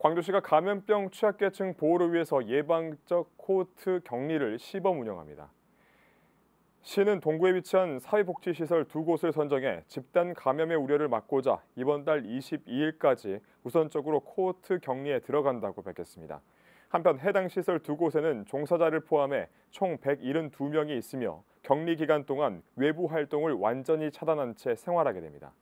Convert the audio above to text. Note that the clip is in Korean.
광주시가 감염병 취약계층 보호를 위해서 예방적 코호트 격리를 시범 운영합니다. 시는 동구에 위치한 사회복지시설 두 곳을 선정해 집단 감염의 우려를 막고자 이번 달 22일까지 우선적으로 코호트 격리에 들어간다고 밝혔습니다. 한편 해당 시설 두 곳에는 종사자를 포함해 총 172명이 있으며 격리 기간 동안 외부 활동을 완전히 차단한 채 생활하게 됩니다.